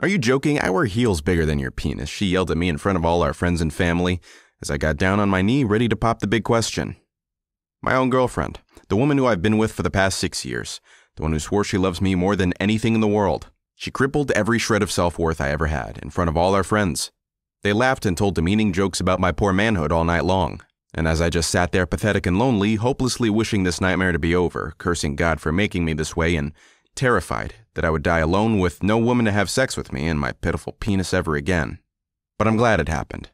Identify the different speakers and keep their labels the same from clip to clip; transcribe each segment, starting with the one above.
Speaker 1: Are you joking? I wear heels bigger than your penis, she yelled at me in front of all our friends and family as I got down on my knee ready to pop the big question. My own girlfriend, the woman who I've been with for the past six years, the one who swore she loves me more than anything in the world. She crippled every shred of self worth I ever had in front of all our friends. They laughed and told demeaning jokes about my poor manhood all night long. And as I just sat there pathetic and lonely, hopelessly wishing this nightmare to be over, cursing God for making me this way, and terrified that I would die alone with no woman to have sex with me and my pitiful penis ever again. But I'm glad it happened,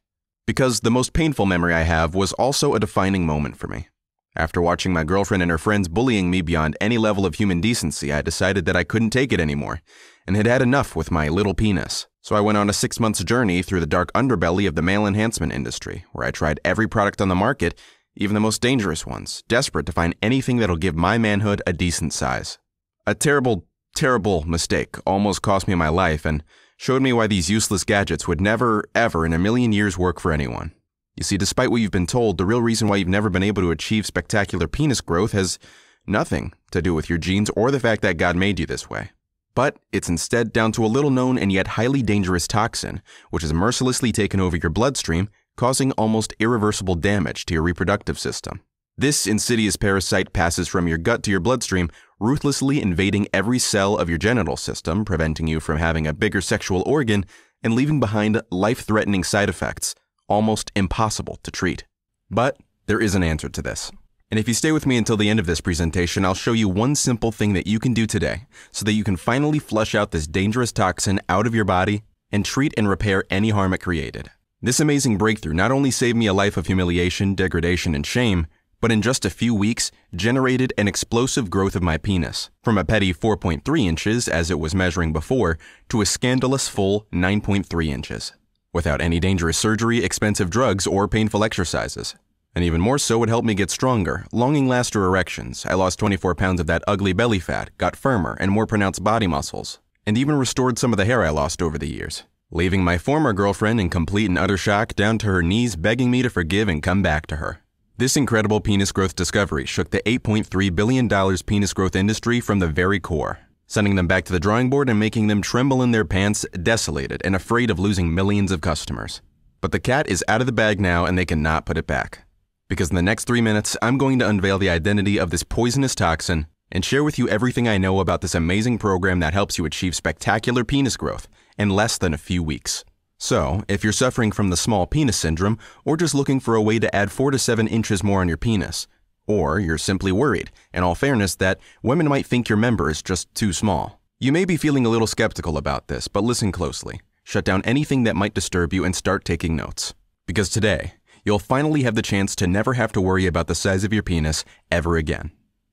Speaker 1: because the most painful memory I have was also a defining moment for me. After watching my girlfriend and her friends bullying me beyond any level of human decency, I decided that I couldn't take it anymore and had had enough with my little penis. So I went on a six months journey through the dark underbelly of the male enhancement industry, where I tried every product on the market, even the most dangerous ones, desperate to find anything that'll give my manhood a decent size. A terrible terrible mistake almost cost me my life and showed me why these useless gadgets would never, ever in a million years work for anyone. You see, despite what you've been told, the real reason why you've never been able to achieve spectacular penis growth has nothing to do with your genes or the fact that God made you this way. But it's instead down to a little known and yet highly dangerous toxin, which has mercilessly taken over your bloodstream, causing almost irreversible damage to your reproductive system. This insidious parasite passes from your gut to your bloodstream, ruthlessly invading every cell of your genital system, preventing you from having a bigger sexual organ and leaving behind life threatening side effects, almost impossible to treat. But there is an answer to this. And if you stay with me until the end of this presentation, I'll show you one simple thing that you can do today so that you can finally flush out this dangerous toxin out of your body and treat and repair any harm it created. This amazing breakthrough not only saved me a life of humiliation, degradation, and shame, but in just a few weeks generated an explosive growth of my penis, from a petty 4.3 inches as it was measuring before to a scandalous full 9.3 inches, without any dangerous surgery, expensive drugs, or painful exercises. And even more so, it helped me get stronger, longing laster erections. I lost 24 pounds of that ugly belly fat, got firmer and more pronounced body muscles, and even restored some of the hair I lost over the years. Leaving my former girlfriend in complete and utter shock, down to her knees begging me to forgive and come back to her. This incredible penis growth discovery shook the $8.3 billion penis growth industry from the very core, sending them back to the drawing board and making them tremble in their pants, desolated and afraid of losing millions of customers. But the cat is out of the bag now and they cannot put it back. Because in the next three minutes, I'm going to unveil the identity of this poisonous toxin and share with you everything I know about this amazing program that helps you achieve spectacular penis growth in less than a few weeks. So, if you're suffering from the small penis syndrome, or just looking for a way to add 4 to 7 inches more on your penis, or you're simply worried, in all fairness, that women might think your member is just too small. You may be feeling a little skeptical about this, but listen closely. Shut down anything that might disturb you and start taking notes. Because today, you'll finally have the chance to never have to worry about the size of your penis ever again.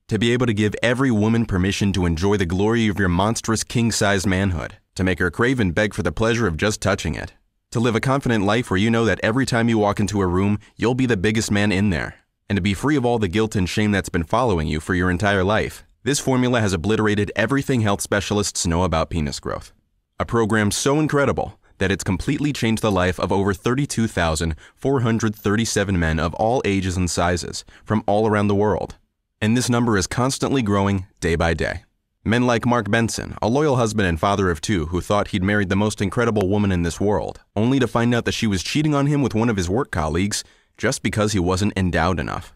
Speaker 1: To be able to give every woman permission to enjoy the glory of your monstrous king-sized manhood. To make her crave and beg for the pleasure of just touching it. To live a confident life where you know that every time you walk into a room, you'll be the biggest man in there. And to be free of all the guilt and shame that's been following you for your entire life. This formula has obliterated everything health specialists know about penis growth. A program so incredible that it's completely changed the life of over 32,437 men of all ages and sizes from all around the world. And this number is constantly growing day by day. Men like Mark Benson, a loyal husband and father of two who thought he'd married the most incredible woman in this world, only to find out that she was cheating on him with one of his work colleagues just because he wasn't endowed enough.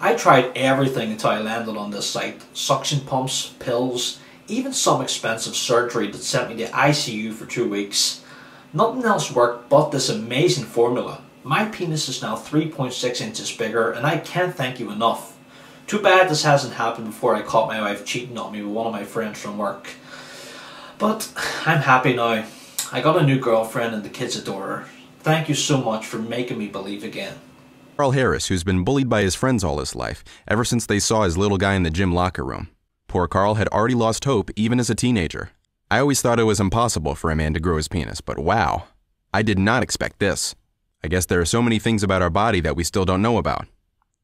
Speaker 1: I tried everything until I landed on this site. Suction pumps, pills, even some expensive surgery that sent me to ICU for two weeks. Nothing else worked but this amazing formula. My penis is now 3.6 inches bigger and I can't thank you enough. Too bad this hasn't happened before I caught my wife cheating on me with one of my friends from work. But I'm happy now. I got a new girlfriend and the kids adore her. Thank you so much for making me believe again. Carl Harris, who's been bullied by his friends all his life, ever since they saw his little guy in the gym locker room. Poor Carl had already lost hope even as a teenager. I always thought it was impossible for a man to grow his penis, but wow, I did not expect this. I guess there are so many things about our body that we still don't know about.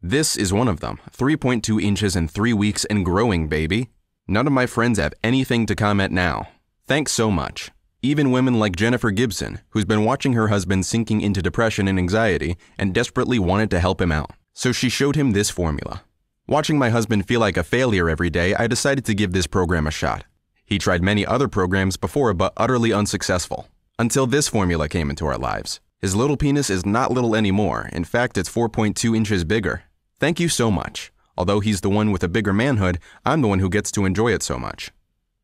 Speaker 1: This is one of them, 3.2 inches in 3 weeks and growing, baby. None of my friends have anything to comment now. Thanks so much. Even women like Jennifer Gibson, who's been watching her husband sinking into depression and anxiety and desperately wanted to help him out. So she showed him this formula. Watching my husband feel like a failure every day, I decided to give this program a shot. He tried many other programs before but utterly unsuccessful. Until this formula came into our lives. His little penis is not little anymore, in fact, it's 4.2 inches bigger. Thank you so much. Although he's the one with a bigger manhood, I'm the one who gets to enjoy it so much.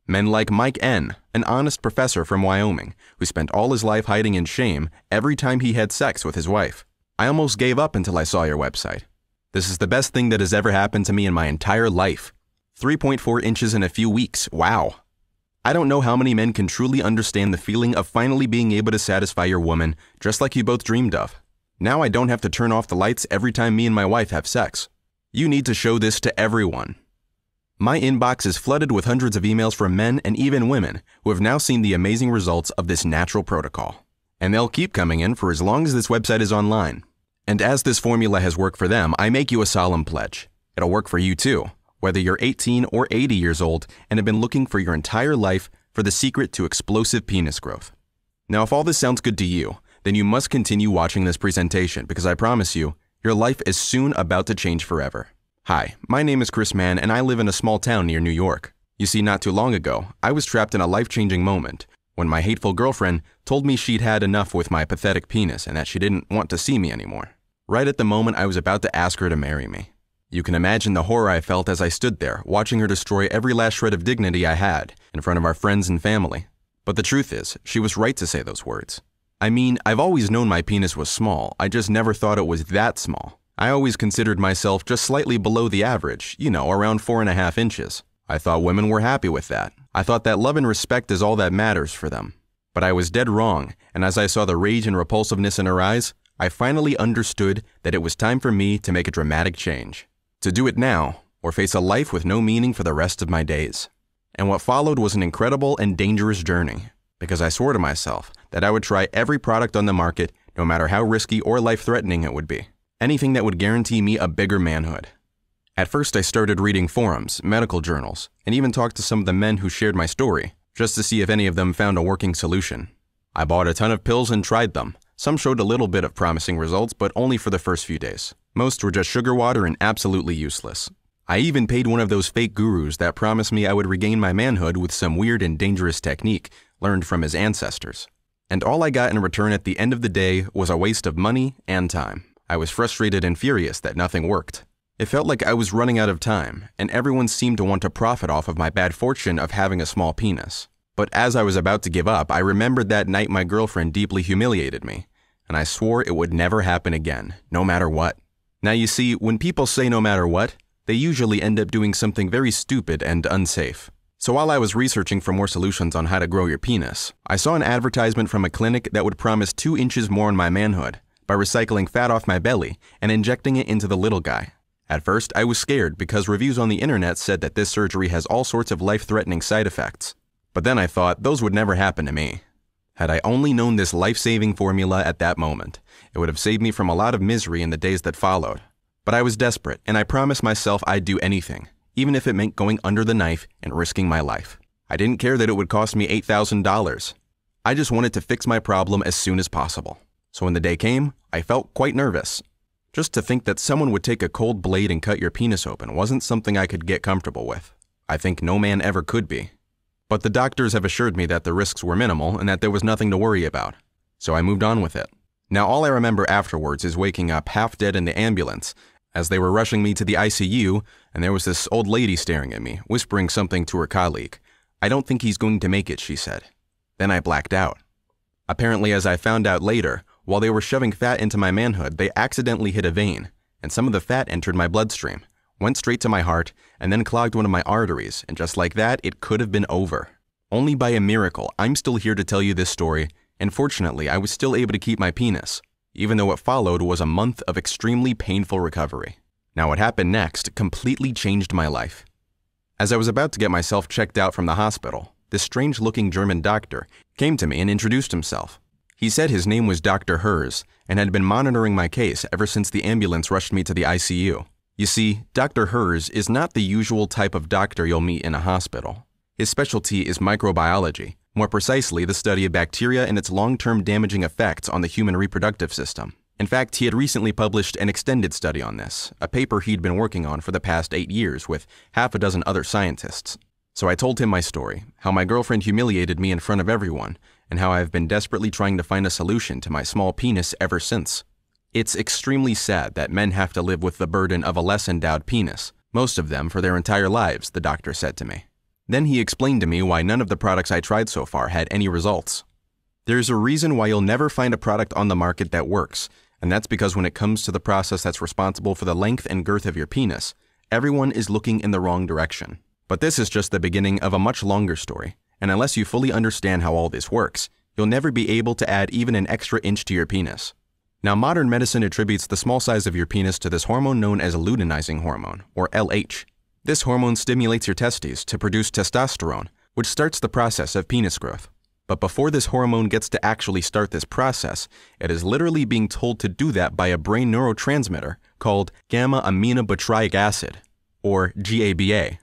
Speaker 1: Men like Mike N., an honest professor from Wyoming, who spent all his life hiding in shame every time he had sex with his wife. I almost gave up until I saw your website. This is the best thing that has ever happened to me in my entire life. 3.4 inches in a few weeks, wow. I don't know how many men can truly understand the feeling of finally being able to satisfy your woman, just like you both dreamed of. Now I don't have to turn off the lights every time me and my wife have sex. You need to show this to everyone. My inbox is flooded with hundreds of emails from men and even women who have now seen the amazing results of this natural protocol. And they'll keep coming in for as long as this website is online. And as this formula has worked for them, I make you a solemn pledge. It'll work for you too, whether you're 18 or 80 years old and have been looking for your entire life for the secret to explosive penis growth. Now, if all this sounds good to you, then you must continue watching this presentation because I promise you, your life is soon about to change forever. Hi, my name is Chris Mann and I live in a small town near New York. You see, not too long ago, I was trapped in a life changing moment when my hateful girlfriend told me she'd had enough with my pathetic penis and that she didn't want to see me anymore. Right at the moment I was about to ask her to marry me. You can imagine the horror I felt as I stood there, watching her destroy every last shred of dignity I had in front of our friends and family. But the truth is, she was right to say those words. I mean, I've always known my penis was small, I just never thought it was that small. I always considered myself just slightly below the average, you know, around four and a half inches. I thought women were happy with that. I thought that love and respect is all that matters for them. But I was dead wrong, and as I saw the rage and repulsiveness in her eyes, I finally understood that it was time for me to make a dramatic change. To do it now, or face a life with no meaning for the rest of my days. And what followed was an incredible and dangerous journey, because I swore to myself that I would try every product on the market, no matter how risky or life threatening it would be. Anything that would guarantee me a bigger manhood. At first, I started reading forums, medical journals, and even talked to some of the men who shared my story, just to see if any of them found a working solution. I bought a ton of pills and tried them. Some showed a little bit of promising results, but only for the first few days. Most were just sugar water and absolutely useless. I even paid one of those fake gurus that promised me I would regain my manhood with some weird and dangerous technique learned from his ancestors and all I got in return at the end of the day was a waste of money and time. I was frustrated and furious that nothing worked. It felt like I was running out of time, and everyone seemed to want to profit off of my bad fortune of having a small penis. But as I was about to give up, I remembered that night my girlfriend deeply humiliated me, and I swore it would never happen again, no matter what. Now you see, when people say no matter what, they usually end up doing something very stupid and unsafe. So while I was researching for more solutions on how to grow your penis, I saw an advertisement from a clinic that would promise two inches more in my manhood by recycling fat off my belly and injecting it into the little guy. At first, I was scared because reviews on the internet said that this surgery has all sorts of life-threatening side effects. But then I thought those would never happen to me. Had I only known this life-saving formula at that moment, it would have saved me from a lot of misery in the days that followed. But I was desperate, and I promised myself I'd do anything even if it meant going under the knife and risking my life. I didn't care that it would cost me $8,000. I just wanted to fix my problem as soon as possible. So when the day came, I felt quite nervous. Just to think that someone would take a cold blade and cut your penis open wasn't something I could get comfortable with. I think no man ever could be. But the doctors have assured me that the risks were minimal and that there was nothing to worry about. So I moved on with it. Now all I remember afterwards is waking up half dead in the ambulance as they were rushing me to the ICU, and there was this old lady staring at me, whispering something to her colleague. I don't think he's going to make it, she said. Then I blacked out. Apparently, as I found out later, while they were shoving fat into my manhood, they accidentally hit a vein, and some of the fat entered my bloodstream, went straight to my heart, and then clogged one of my arteries, and just like that, it could have been over. Only by a miracle, I'm still here to tell you this story, and fortunately, I was still able to keep my penis even though what followed was a month of extremely painful recovery. Now, what happened next completely changed my life. As I was about to get myself checked out from the hospital, this strange looking German doctor came to me and introduced himself. He said his name was Dr. Hers and had been monitoring my case ever since the ambulance rushed me to the ICU. You see, Dr. Hers is not the usual type of doctor you'll meet in a hospital. His specialty is microbiology, more precisely, the study of bacteria and its long term damaging effects on the human reproductive system. In fact, he had recently published an extended study on this, a paper he'd been working on for the past eight years with half a dozen other scientists. So I told him my story how my girlfriend humiliated me in front of everyone, and how I've been desperately trying to find a solution to my small penis ever since. It's extremely sad that men have to live with the burden of a less endowed penis, most of them for their entire lives, the doctor said to me. Then he explained to me why none of the products I tried so far had any results. There's a reason why you'll never find a product on the market that works, and that's because when it comes to the process that's responsible for the length and girth of your penis, everyone is looking in the wrong direction. But this is just the beginning of a much longer story, and unless you fully understand how all this works, you'll never be able to add even an extra inch to your penis. Now, modern medicine attributes the small size of your penis to this hormone known as luteinizing hormone, or LH, this hormone stimulates your testes to produce testosterone, which starts the process of penis growth. But before this hormone gets to actually start this process, it is literally being told to do that by a brain neurotransmitter called gamma aminobutyric acid, or GABA.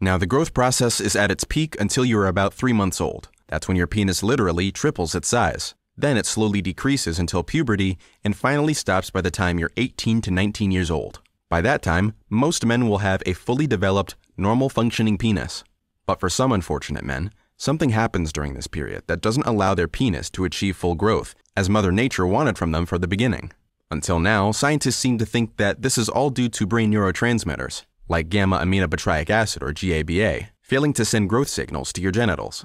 Speaker 1: Now, the growth process is at its peak until you are about three months old. That's when your penis literally triples its size. Then it slowly decreases until puberty and finally stops by the time you're 18 to 19 years old. By that time, most men will have a fully developed, normal functioning penis. But for some unfortunate men, something happens during this period that doesn't allow their penis to achieve full growth, as Mother Nature wanted from them from the beginning. Until now, scientists seem to think that this is all due to brain neurotransmitters, like gamma aminobutyric acid or GABA, failing to send growth signals to your genitals.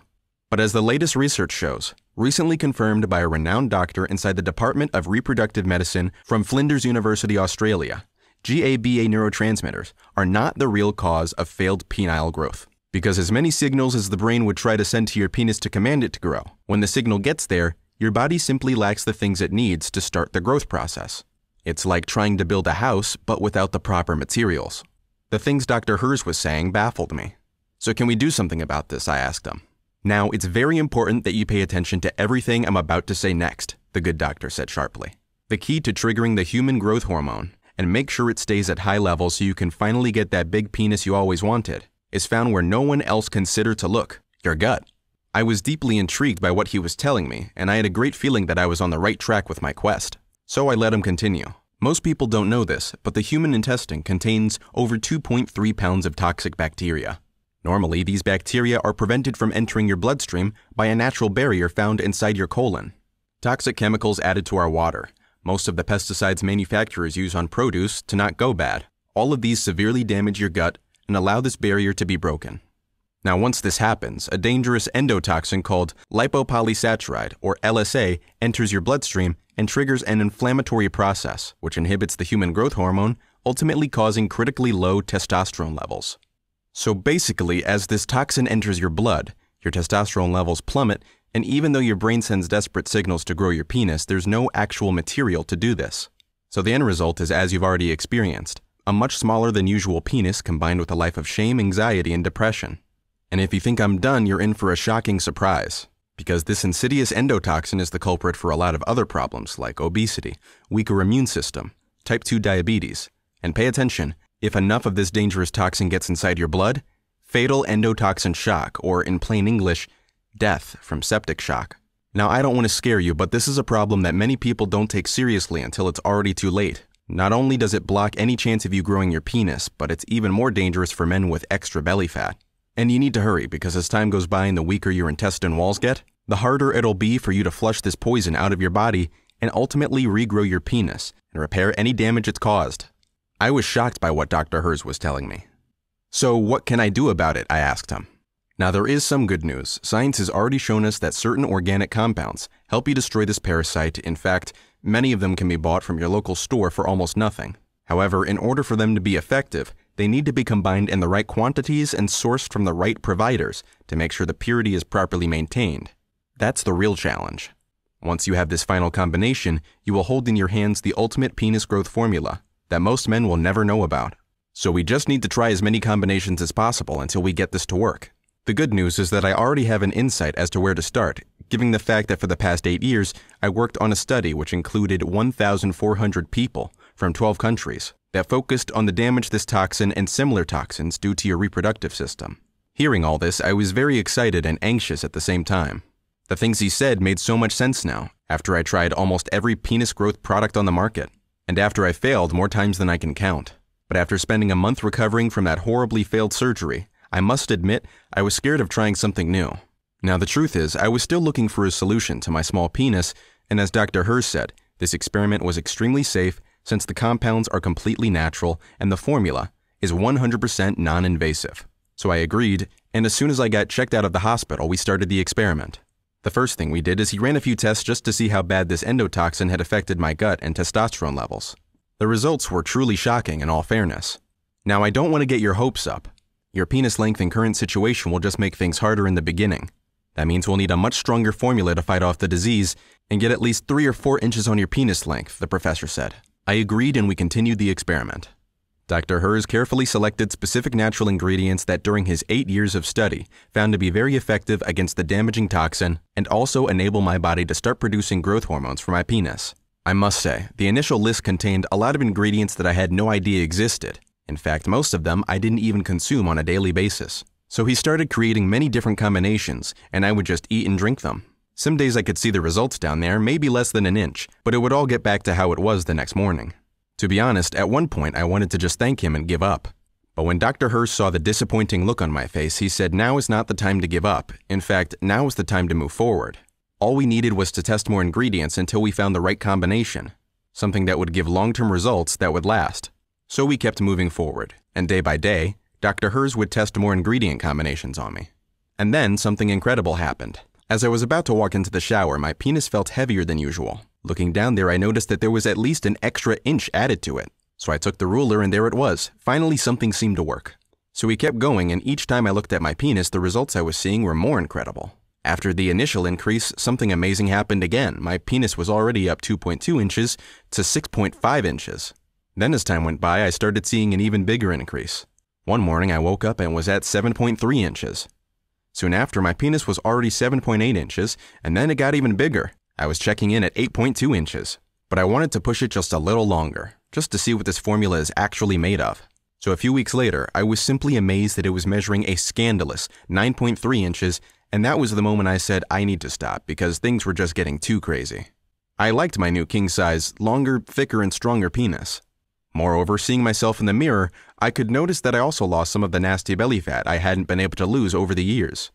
Speaker 1: But as the latest research shows, recently confirmed by a renowned doctor inside the Department of Reproductive Medicine from Flinders University, Australia, GABA neurotransmitters are not the real cause of failed penile growth. Because as many signals as the brain would try to send to your penis to command it to grow, when the signal gets there, your body simply lacks the things it needs to start the growth process. It's like trying to build a house, but without the proper materials. The things Dr. Hers was saying baffled me. So, can we do something about this? I asked him. Now, it's very important that you pay attention to everything I'm about to say next, the good doctor said sharply. The key to triggering the human growth hormone and make sure it stays at high level so you can finally get that big penis you always wanted, is found where no one else considered to look, your gut. I was deeply intrigued by what he was telling me, and I had a great feeling that I was on the right track with my quest. So I let him continue. Most people don't know this, but the human intestine contains over 2.3 pounds of toxic bacteria. Normally, these bacteria are prevented from entering your bloodstream by a natural barrier found inside your colon. Toxic chemicals added to our water, most of the pesticides manufacturers use on produce to not go bad. All of these severely damage your gut and allow this barrier to be broken. Now, once this happens, a dangerous endotoxin called lipopolysaccharide, or LSA, enters your bloodstream and triggers an inflammatory process, which inhibits the human growth hormone, ultimately causing critically low testosterone levels. So basically, as this toxin enters your blood, your testosterone levels plummet, and even though your brain sends desperate signals to grow your penis, there's no actual material to do this. So the end result is as you've already experienced, a much smaller than usual penis combined with a life of shame, anxiety, and depression. And if you think I'm done, you're in for a shocking surprise, because this insidious endotoxin is the culprit for a lot of other problems like obesity, weaker immune system, type 2 diabetes, and pay attention, if enough of this dangerous toxin gets inside your blood, fatal endotoxin shock, or in plain English, death from septic shock. Now, I don't want to scare you, but this is a problem that many people don't take seriously until it's already too late. Not only does it block any chance of you growing your penis, but it's even more dangerous for men with extra belly fat. And you need to hurry because as time goes by and the weaker your intestine walls get, the harder it'll be for you to flush this poison out of your body and ultimately regrow your penis and repair any damage it's caused. I was shocked by what Dr. Hers was telling me. So, what can I do about it? I asked him. Now, there is some good news. Science has already shown us that certain organic compounds help you destroy this parasite. In fact, many of them can be bought from your local store for almost nothing. However, in order for them to be effective, they need to be combined in the right quantities and sourced from the right providers to make sure the purity is properly maintained. That's the real challenge. Once you have this final combination, you will hold in your hands the ultimate penis growth formula that most men will never know about. So we just need to try as many combinations as possible until we get this to work. The good news is that I already have an insight as to where to start, given the fact that for the past eight years, I worked on a study which included 1,400 people from 12 countries that focused on the damage this toxin and similar toxins do to your reproductive system. Hearing all this, I was very excited and anxious at the same time. The things he said made so much sense now, after I tried almost every penis growth product on the market, and after I failed more times than I can count. But after spending a month recovering from that horribly failed surgery, I must admit, I was scared of trying something new. Now, the truth is, I was still looking for a solution to my small penis, and as Dr. Hers said, this experiment was extremely safe since the compounds are completely natural and the formula is 100% non invasive. So I agreed, and as soon as I got checked out of the hospital, we started the experiment. The first thing we did is he ran a few tests just to see how bad this endotoxin had affected my gut and testosterone levels. The results were truly shocking in all fairness. Now, I don't want to get your hopes up, your penis length and current situation will just make things harder in the beginning. That means we'll need a much stronger formula to fight off the disease and get at least 3 or 4 inches on your penis length, the professor said. I agreed and we continued the experiment. Dr. Hers carefully selected specific natural ingredients that during his eight years of study found to be very effective against the damaging toxin and also enable my body to start producing growth hormones for my penis. I must say, the initial list contained a lot of ingredients that I had no idea existed, in fact, most of them I didn't even consume on a daily basis. So he started creating many different combinations, and I would just eat and drink them. Some days I could see the results down there, maybe less than an inch, but it would all get back to how it was the next morning. To be honest, at one point I wanted to just thank him and give up. But when Dr. Hirsch saw the disappointing look on my face, he said now is not the time to give up. In fact, now is the time to move forward. All we needed was to test more ingredients until we found the right combination, something that would give long-term results that would last. So we kept moving forward, and day by day, Dr. Hers would test more ingredient combinations on me. And then something incredible happened. As I was about to walk into the shower, my penis felt heavier than usual. Looking down there, I noticed that there was at least an extra inch added to it. So I took the ruler and there it was. Finally, something seemed to work. So we kept going, and each time I looked at my penis, the results I was seeing were more incredible. After the initial increase, something amazing happened again. My penis was already up 2.2 inches to 6.5 inches. Then as time went by, I started seeing an even bigger increase. One morning I woke up and was at 7.3 inches. Soon after, my penis was already 7.8 inches, and then it got even bigger. I was checking in at 8.2 inches. But I wanted to push it just a little longer, just to see what this formula is actually made of. So a few weeks later, I was simply amazed that it was measuring a scandalous 9.3 inches, and that was the moment I said I need to stop because things were just getting too crazy. I liked my new king size, longer, thicker, and stronger penis. Moreover, seeing myself in the mirror, I could notice that I also lost some of the nasty belly fat I hadn't been able to lose over the years,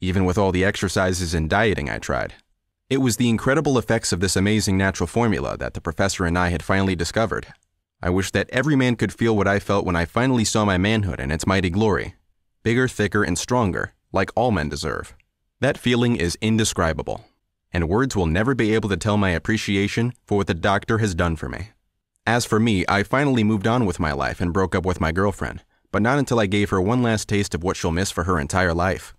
Speaker 1: even with all the exercises and dieting I tried. It was the incredible effects of this amazing natural formula that the professor and I had finally discovered. I wish that every man could feel what I felt when I finally saw my manhood in its mighty glory bigger, thicker, and stronger, like all men deserve. That feeling is indescribable, and words will never be able to tell my appreciation for what the doctor has done for me. As for me, I finally moved on with my life and broke up with my girlfriend, but not until I gave her one last taste of what she'll miss for her entire life.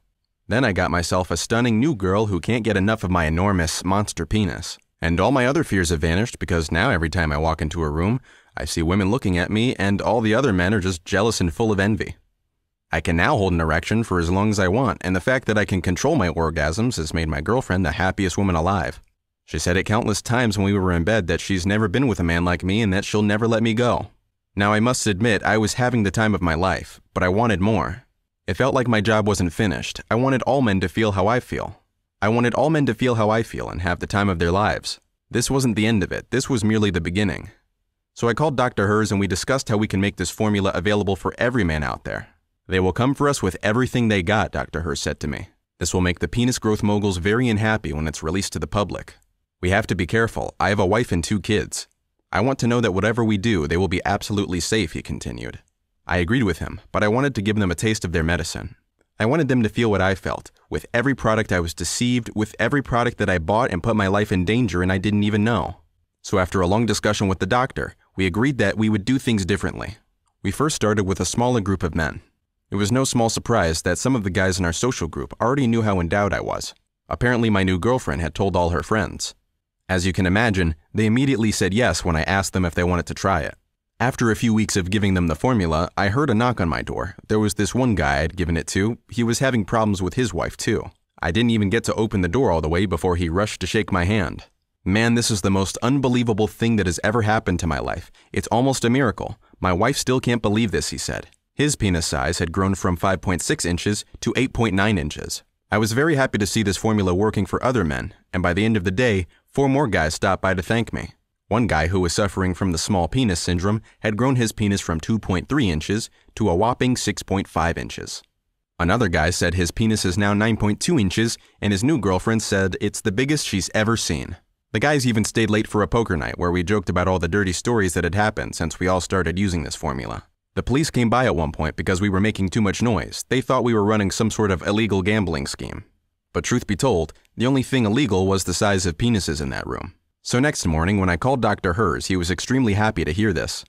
Speaker 1: Then I got myself a stunning new girl who can't get enough of my enormous monster penis. And all my other fears have vanished because now every time I walk into a room, I see women looking at me and all the other men are just jealous and full of envy. I can now hold an erection for as long as I want, and the fact that I can control my orgasms has made my girlfriend the happiest woman alive. She said it countless times when we were in bed that she's never been with a man like me and that she'll never let me go. Now I must admit I was having the time of my life, but I wanted more. It felt like my job wasn't finished. I wanted all men to feel how I feel. I wanted all men to feel how I feel and have the time of their lives. This wasn't the end of it. This was merely the beginning. So I called Dr. Hers and we discussed how we can make this formula available for every man out there. They will come for us with everything they got, Dr. Hers said to me. This will make the penis growth moguls very unhappy when it's released to the public. We have to be careful. I have a wife and two kids. I want to know that whatever we do, they will be absolutely safe, he continued. I agreed with him, but I wanted to give them a taste of their medicine. I wanted them to feel what I felt. With every product I was deceived, with every product that I bought and put my life in danger and I didn't even know. So after a long discussion with the doctor, we agreed that we would do things differently. We first started with a smaller group of men. It was no small surprise that some of the guys in our social group already knew how endowed I was. Apparently my new girlfriend had told all her friends. As you can imagine, they immediately said yes when I asked them if they wanted to try it. After a few weeks of giving them the formula, I heard a knock on my door. There was this one guy I'd given it to. He was having problems with his wife, too. I didn't even get to open the door all the way before he rushed to shake my hand. Man, this is the most unbelievable thing that has ever happened to my life. It's almost a miracle. My wife still can't believe this, he said. His penis size had grown from 5.6 inches to 8.9 inches. I was very happy to see this formula working for other men, and by the end of the day, Four more guys stopped by to thank me. One guy who was suffering from the small penis syndrome had grown his penis from 2.3 inches to a whopping 6.5 inches. Another guy said his penis is now 9.2 inches, and his new girlfriend said it's the biggest she's ever seen. The guys even stayed late for a poker night where we joked about all the dirty stories that had happened since we all started using this formula. The police came by at one point because we were making too much noise. They thought we were running some sort of illegal gambling scheme. But truth be told, the only thing illegal was the size of penises in that room. So next morning, when I called Dr. Hers, he was extremely happy to hear this.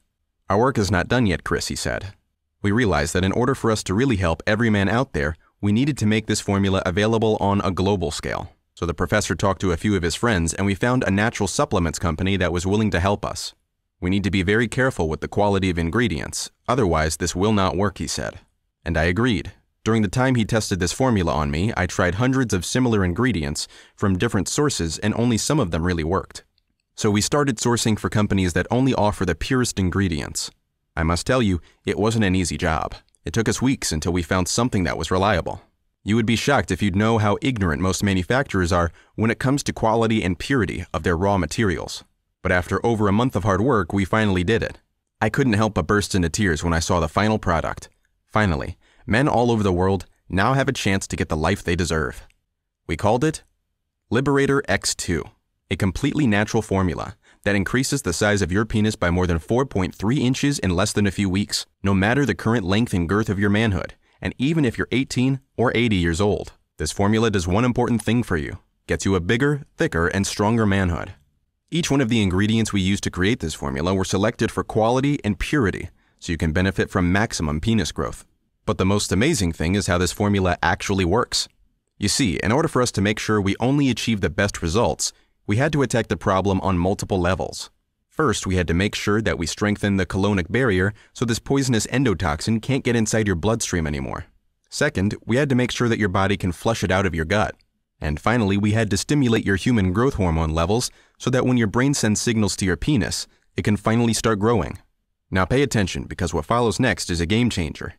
Speaker 1: Our work is not done yet, Chris, he said. We realized that in order for us to really help every man out there, we needed to make this formula available on a global scale. So the professor talked to a few of his friends, and we found a natural supplements company that was willing to help us. We need to be very careful with the quality of ingredients, otherwise this will not work, he said. And I agreed. During the time he tested this formula on me, I tried hundreds of similar ingredients from different sources and only some of them really worked. So we started sourcing for companies that only offer the purest ingredients. I must tell you, it wasn't an easy job. It took us weeks until we found something that was reliable. You would be shocked if you'd know how ignorant most manufacturers are when it comes to quality and purity of their raw materials. But after over a month of hard work, we finally did it. I couldn't help but burst into tears when I saw the final product. Finally, men all over the world now have a chance to get the life they deserve. We called it Liberator X2, a completely natural formula that increases the size of your penis by more than 4.3 inches in less than a few weeks, no matter the current length and girth of your manhood, and even if you're 18 or 80 years old. This formula does one important thing for you, gets you a bigger, thicker, and stronger manhood. Each one of the ingredients we used to create this formula were selected for quality and purity, so you can benefit from maximum penis growth. But the most amazing thing is how this formula actually works. You see, in order for us to make sure we only achieve the best results, we had to attack the problem on multiple levels. First, we had to make sure that we strengthen the colonic barrier so this poisonous endotoxin can't get inside your bloodstream anymore. Second, we had to make sure that your body can flush it out of your gut. And finally, we had to stimulate your human growth hormone levels so that when your brain sends signals to your penis, it can finally start growing. Now pay attention because what follows next is a game changer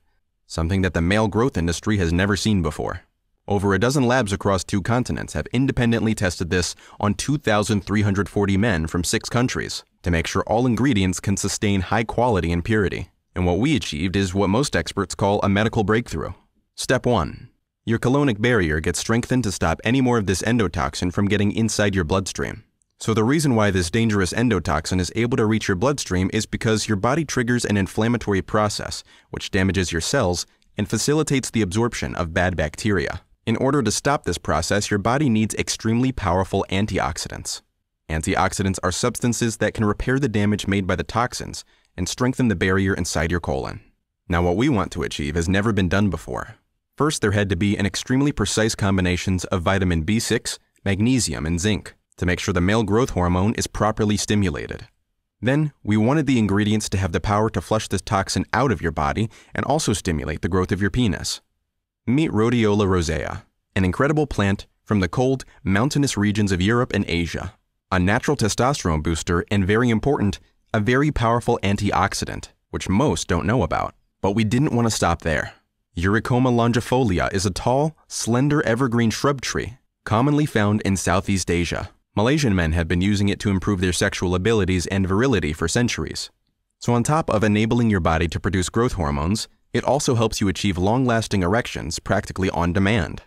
Speaker 1: something that the male growth industry has never seen before. Over a dozen labs across two continents have independently tested this on 2,340 men from six countries to make sure all ingredients can sustain high quality and purity. And what we achieved is what most experts call a medical breakthrough. Step 1. Your colonic barrier gets strengthened to stop any more of this endotoxin from getting inside your bloodstream. So the reason why this dangerous endotoxin is able to reach your bloodstream is because your body triggers an inflammatory process, which damages your cells and facilitates the absorption of bad bacteria. In order to stop this process, your body needs extremely powerful antioxidants. Antioxidants are substances that can repair the damage made by the toxins and strengthen the barrier inside your colon. Now what we want to achieve has never been done before. First, there had to be an extremely precise combinations of vitamin B6, magnesium, and zinc to make sure the male growth hormone is properly stimulated. Then, we wanted the ingredients to have the power to flush this toxin out of your body and also stimulate the growth of your penis. Meet Rhodiola rosea, an incredible plant from the cold, mountainous regions of Europe and Asia. A natural testosterone booster and very important, a very powerful antioxidant, which most don't know about. But we didn't want to stop there. Eurycoma longifolia is a tall, slender evergreen shrub tree commonly found in Southeast Asia. Malaysian men have been using it to improve their sexual abilities and virility for centuries. So, on top of enabling your body to produce growth hormones, it also helps you achieve long lasting erections practically on demand.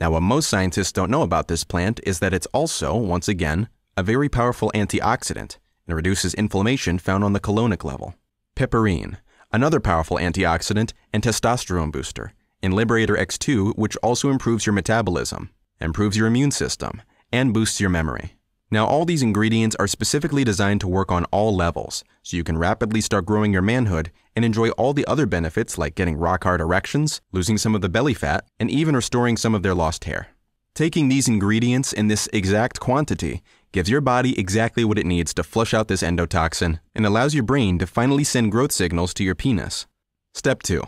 Speaker 1: Now, what most scientists don't know about this plant is that it's also, once again, a very powerful antioxidant and reduces inflammation found on the colonic level. Piperine, another powerful antioxidant and testosterone booster, and Liberator X2, which also improves your metabolism, improves your immune system, and boosts your memory. Now all these ingredients are specifically designed to work on all levels, so you can rapidly start growing your manhood and enjoy all the other benefits like getting rock-hard erections, losing some of the belly fat, and even restoring some of their lost hair. Taking these ingredients in this exact quantity gives your body exactly what it needs to flush out this endotoxin and allows your brain to finally send growth signals to your penis. Step 2.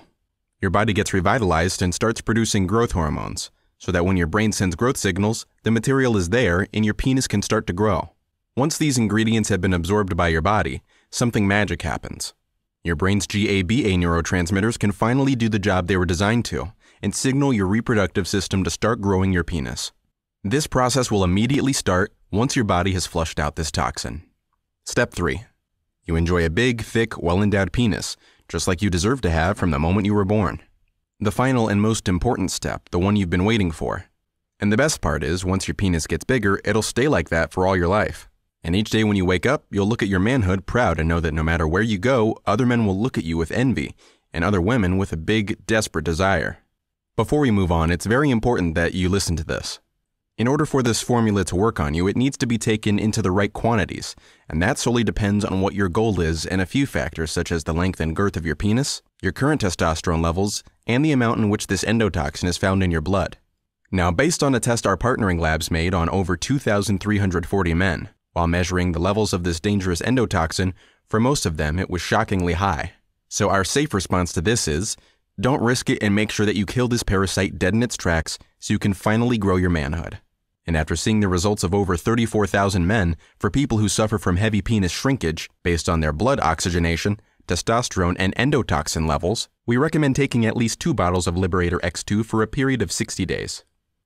Speaker 1: Your body gets revitalized and starts producing growth hormones so that when your brain sends growth signals, the material is there and your penis can start to grow. Once these ingredients have been absorbed by your body, something magic happens. Your brain's GABA neurotransmitters can finally do the job they were designed to and signal your reproductive system to start growing your penis. This process will immediately start once your body has flushed out this toxin. Step 3. You enjoy a big, thick, well endowed penis, just like you deserve to have from the moment you were born. The final and most important step, the one you've been waiting for. And the best part is, once your penis gets bigger, it'll stay like that for all your life. And each day when you wake up, you'll look at your manhood proud and know that no matter where you go, other men will look at you with envy, and other women with a big, desperate desire. Before we move on, it's very important that you listen to this. In order for this formula to work on you, it needs to be taken into the right quantities, and that solely depends on what your goal is and a few factors such as the length and girth of your penis, your current testosterone levels, and the amount in which this endotoxin is found in your blood. Now, based on a test our partnering labs made on over 2,340 men, while measuring the levels of this dangerous endotoxin, for most of them it was shockingly high. So our safe response to this is, don't risk it and make sure that you kill this parasite dead in its tracks so you can finally grow your manhood. And after seeing the results of over 34,000 men for people who suffer from heavy penis shrinkage based on their blood oxygenation, testosterone, and endotoxin levels, we recommend taking at least two bottles of Liberator X2 for a period of 60 days.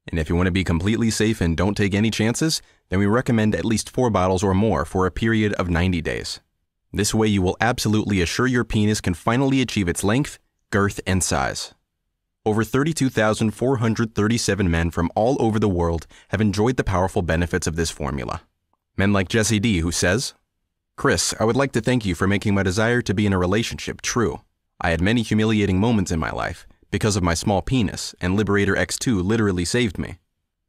Speaker 1: And if you want to be completely safe and don't take any chances, then we recommend at least four bottles or more for a period of 90 days. This way you will absolutely assure your penis can finally achieve its length, girth, and size. Over 32,437 men from all over the world have enjoyed the powerful benefits of this formula. Men like Jesse D, who says, Chris, I would like to thank you for making my desire to be in a relationship true. I had many humiliating moments in my life because of my small penis, and Liberator X2 literally saved me.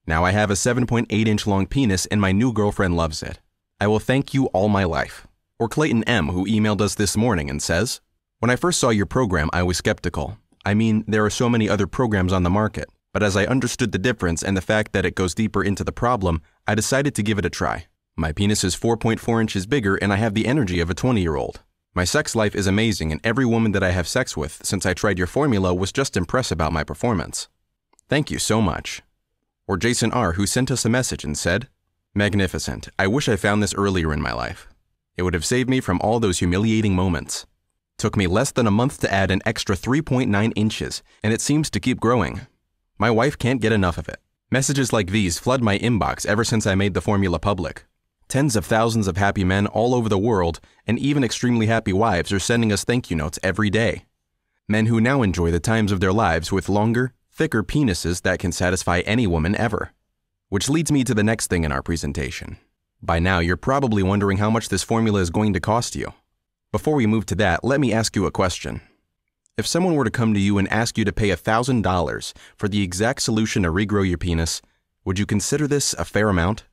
Speaker 1: Now I have a 7.8 inch long penis and my new girlfriend loves it. I will thank you all my life. Or Clayton M., who emailed us this morning and says, When I first saw your program, I was skeptical. I mean, there are so many other programs on the market, but as I understood the difference and the fact that it goes deeper into the problem, I decided to give it a try. My penis is 4.4 inches bigger and I have the energy of a 20 year old. My sex life is amazing and every woman that I have sex with since I tried your formula was just impressed about my performance. Thank you so much. Or Jason R., who sent us a message and said, Magnificent. I wish I found this earlier in my life. It would have saved me from all those humiliating moments. Took me less than a month to add an extra 3.9 inches, and it seems to keep growing. My wife can't get enough of it. Messages like these flood my inbox ever since I made the formula public. Tens of thousands of happy men all over the world, and even extremely happy wives, are sending us thank you notes every day. Men who now enjoy the times of their lives with longer, thicker penises that can satisfy any woman ever. Which leads me to the next thing in our presentation. By now, you're probably wondering how much this formula is going to cost you. Before we move to that, let me ask you a question. If someone were to come to you and ask you to pay $1,000 for the exact solution to regrow your penis, would you consider this a fair amount?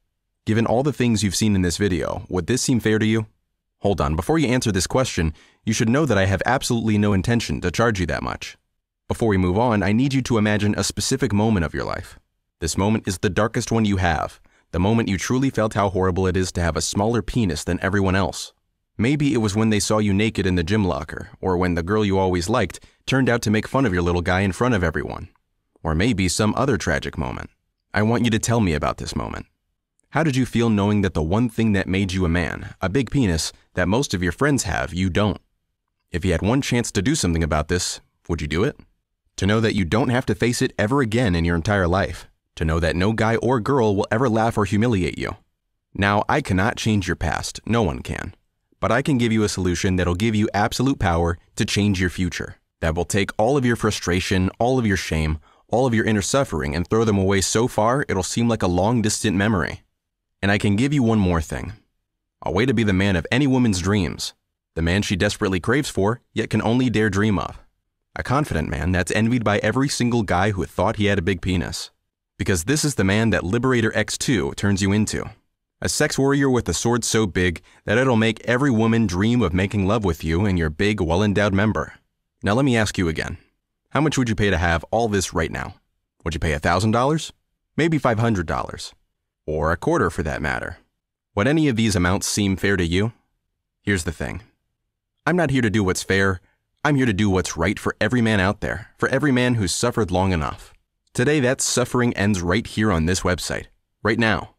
Speaker 1: Given all the things you've seen in this video, would this seem fair to you? Hold on, before you answer this question, you should know that I have absolutely no intention to charge you that much. Before we move on, I need you to imagine a specific moment of your life. This moment is the darkest one you have, the moment you truly felt how horrible it is to have a smaller penis than everyone else. Maybe it was when they saw you naked in the gym locker, or when the girl you always liked turned out to make fun of your little guy in front of everyone. Or maybe some other tragic moment. I want you to tell me about this moment. How did you feel knowing that the one thing that made you a man, a big penis, that most of your friends have, you don't? If you had one chance to do something about this, would you do it? To know that you don't have to face it ever again in your entire life. To know that no guy or girl will ever laugh or humiliate you. Now, I cannot change your past, no one can. But I can give you a solution that'll give you absolute power to change your future. That will take all of your frustration, all of your shame, all of your inner suffering, and throw them away so far it'll seem like a long distant memory. And I can give you one more thing a way to be the man of any woman's dreams, the man she desperately craves for, yet can only dare dream of. A confident man that's envied by every single guy who thought he had a big penis. Because this is the man that Liberator X2 turns you into. A sex warrior with a sword so big that it'll make every woman dream of making love with you and your big, well endowed member. Now, let me ask you again how much would you pay to have all this right now? Would you pay $1,000? Maybe $500 or a quarter for that matter. Would any of these amounts seem fair to you? Here's the thing I'm not here to do what's fair, I'm here to do what's right for every man out there, for every man who's suffered long enough. Today, that suffering ends right here on this website, right now.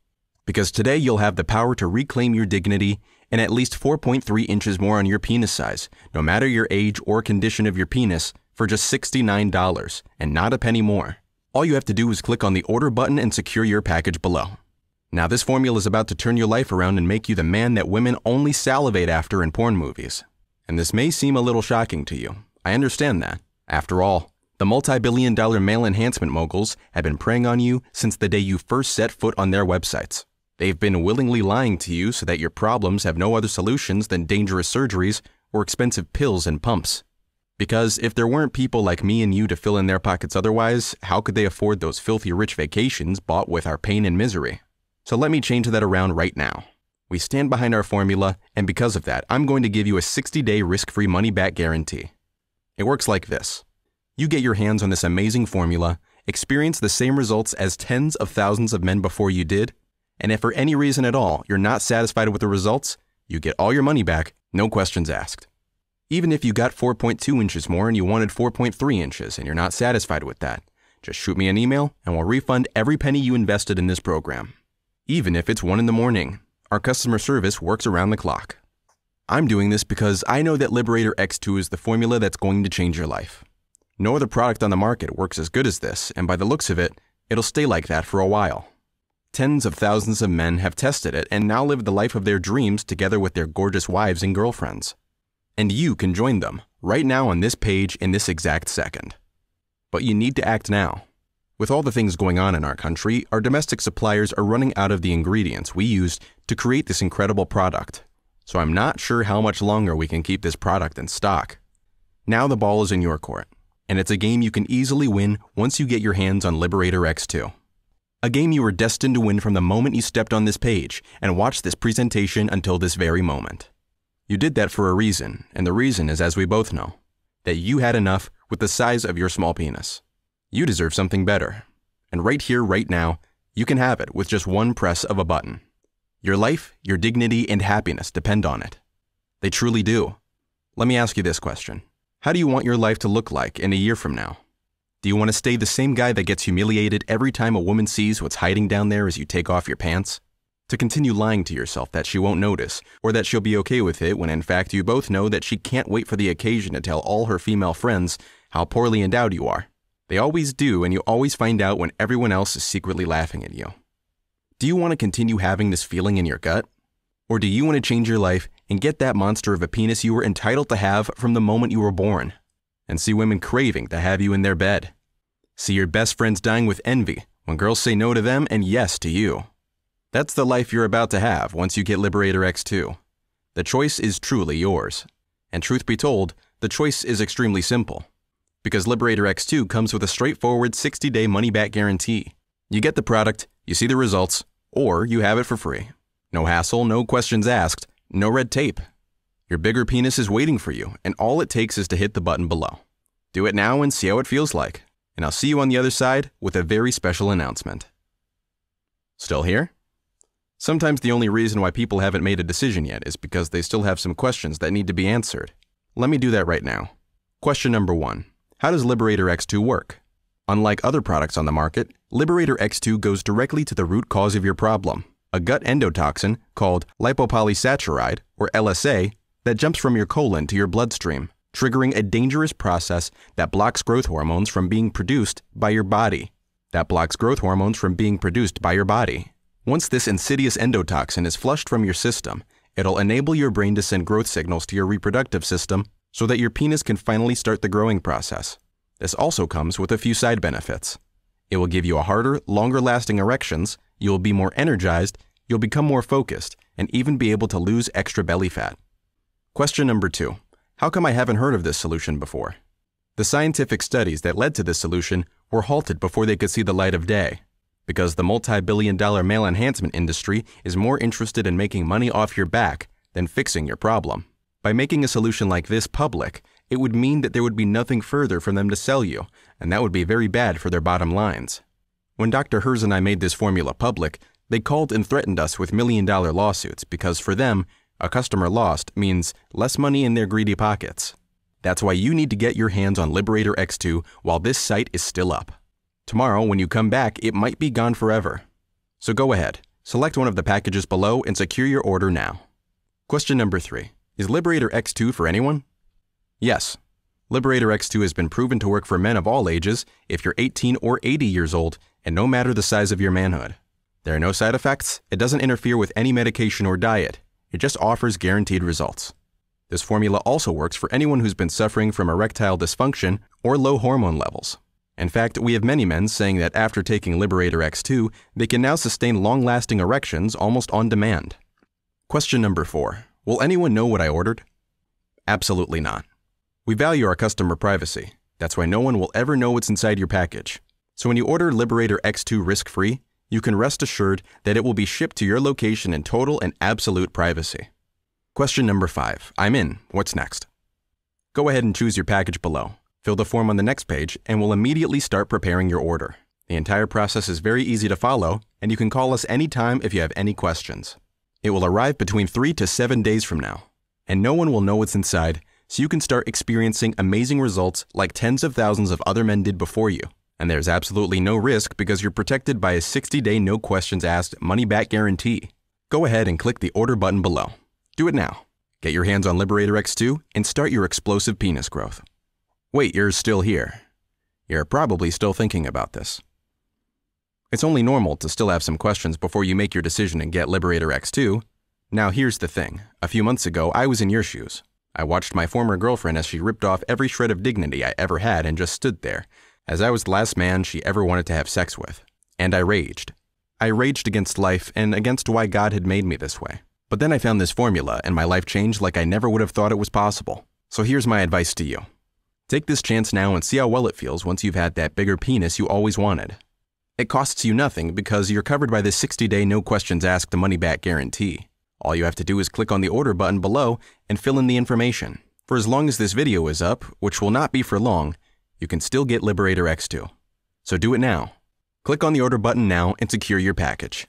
Speaker 1: Because today, you'll have the power to reclaim your dignity and at least 4.3 inches more on your penis size, no matter your age or condition of your penis, for just $69 and not a penny more. All you have to do is click on the order button and secure your package below. Now this formula is about to turn your life around and make you the man that women only salivate after in porn movies. And this may seem a little shocking to you. I understand that. After all, the multi-billion dollar male enhancement moguls have been preying on you since the day you first set foot on their websites. They've been willingly lying to you so that your problems have no other solutions than dangerous surgeries or expensive pills and pumps. Because if there weren't people like me and you to fill in their pockets otherwise, how could they afford those filthy rich vacations bought with our pain and misery? So let me change that around right now. We stand behind our formula, and because of that, I'm going to give you a 60-day risk-free money-back guarantee. It works like this. You get your hands on this amazing formula, experience the same results as tens of thousands of men before you did, and if for any reason at all you're not satisfied with the results, you get all your money back, no questions asked. Even if you got 4.2 inches more and you wanted 4.3 inches and you're not satisfied with that, just shoot me an email and we'll refund every penny you invested in this program even if it's 1 in the morning. Our customer service works around the clock. I'm doing this because I know that Liberator X2 is the formula that's going to change your life. No other product on the market works as good as this, and by the looks of it, it'll stay like that for a while. Tens of thousands of men have tested it and now live the life of their dreams together with their gorgeous wives and girlfriends. And you can join them right now on this page in this exact second. But you need to act now. With all the things going on in our country, our domestic suppliers are running out of the ingredients we used to create this incredible product. So I'm not sure how much longer we can keep this product in stock. Now the ball is in your court, and it's a game you can easily win once you get your hands on Liberator X2. A game you were destined to win from the moment you stepped on this page and watched this presentation until this very moment. You did that for a reason, and the reason is as we both know, that you had enough with the size of your small penis. You deserve something better. And right here, right now, you can have it with just one press of a button. Your life, your dignity, and happiness depend on it. They truly do. Let me ask you this question. How do you want your life to look like in a year from now? Do you want to stay the same guy that gets humiliated every time a woman sees what's hiding down there as you take off your pants? To continue lying to yourself that she won't notice, or that she'll be okay with it when in fact you both know that she can't wait for the occasion to tell all her female friends how poorly endowed you are? They always do, and you always find out when everyone else is secretly laughing at you. Do you want to continue having this feeling in your gut? Or do you want to change your life and get that monster of a penis you were entitled to have from the moment you were born? And see women craving to have you in their bed? See your best friends dying with envy when girls say no to them and yes to you? That's the life you're about to have once you get Liberator X2. The choice is truly yours. And truth be told, the choice is extremely simple because Liberator X2 comes with a straightforward 60 day money back guarantee. You get the product, you see the results, or you have it for free. No hassle, no questions asked, no red tape. Your bigger penis is waiting for you, and all it takes is to hit the button below. Do it now and see how it feels like. And I'll see you on the other side with a very special announcement. Still here? Sometimes the only reason why people haven't made a decision yet is because they still have some questions that need to be answered. Let me do that right now. Question number one how does Liberator X2 work? Unlike other products on the market, Liberator X2 goes directly to the root cause of your problem, a gut endotoxin called lipopolysaccharide, or LSA, that jumps from your colon to your bloodstream, triggering a dangerous process that blocks growth hormones from being produced by your body. That blocks growth hormones from being produced by your body. Once this insidious endotoxin is flushed from your system, it'll enable your brain to send growth signals to your reproductive system so that your penis can finally start the growing process. This also comes with a few side benefits. It will give you a harder, longer lasting erections, you will be more energized, you'll become more focused, and even be able to lose extra belly fat. Question number two How come I haven't heard of this solution before? The scientific studies that led to this solution were halted before they could see the light of day because the multi billion dollar male enhancement industry is more interested in making money off your back than fixing your problem. By making a solution like this public, it would mean that there would be nothing further for them to sell you, and that would be very bad for their bottom lines. When Dr. Herz and I made this formula public, they called and threatened us with million dollar lawsuits because for them, a customer lost means less money in their greedy pockets. That's why you need to get your hands on Liberator X2 while this site is still up. Tomorrow, when you come back, it might be gone forever. So go ahead, select one of the packages below and secure your order now. Question number three. Is Liberator X2 for anyone? Yes. Liberator X2 has been proven to work for men of all ages if you're 18 or 80 years old and no matter the size of your manhood. There are no side effects, it doesn't interfere with any medication or diet, it just offers guaranteed results. This formula also works for anyone who's been suffering from erectile dysfunction or low hormone levels. In fact, we have many men saying that after taking Liberator X2, they can now sustain long-lasting erections almost on demand. Question number 4. Will anyone know what I ordered? Absolutely not. We value our customer privacy. That's why no one will ever know what's inside your package. So when you order Liberator X2 risk-free, you can rest assured that it will be shipped to your location in total and absolute privacy. Question number 5. I'm in. What's next? Go ahead and choose your package below. Fill the form on the next page and we'll immediately start preparing your order. The entire process is very easy to follow, and you can call us anytime if you have any questions. It will arrive between three to seven days from now, and no one will know what's inside, so you can start experiencing amazing results like tens of thousands of other men did before you. And there's absolutely no risk because you're protected by a 60 day no questions asked money back guarantee. Go ahead and click the order button below. Do it now. Get your hands on Liberator X2 and start your explosive penis growth. Wait, you're still here. You're probably still thinking about this. It's only normal to still have some questions before you make your decision and get Liberator X2. Now here's the thing, a few months ago I was in your shoes. I watched my former girlfriend as she ripped off every shred of dignity I ever had and just stood there, as I was the last man she ever wanted to have sex with. And I raged. I raged against life and against why God had made me this way. But then I found this formula and my life changed like I never would have thought it was possible. So here's my advice to you. Take this chance now and see how well it feels once you've had that bigger penis you always wanted. It costs you nothing because you're covered by this 60-day no questions asked money back guarantee. All you have to do is click on the order button below and fill in the information. For as long as this video is up, which will not be for long, you can still get Liberator X2. So do it now. Click on the order button now and secure your package.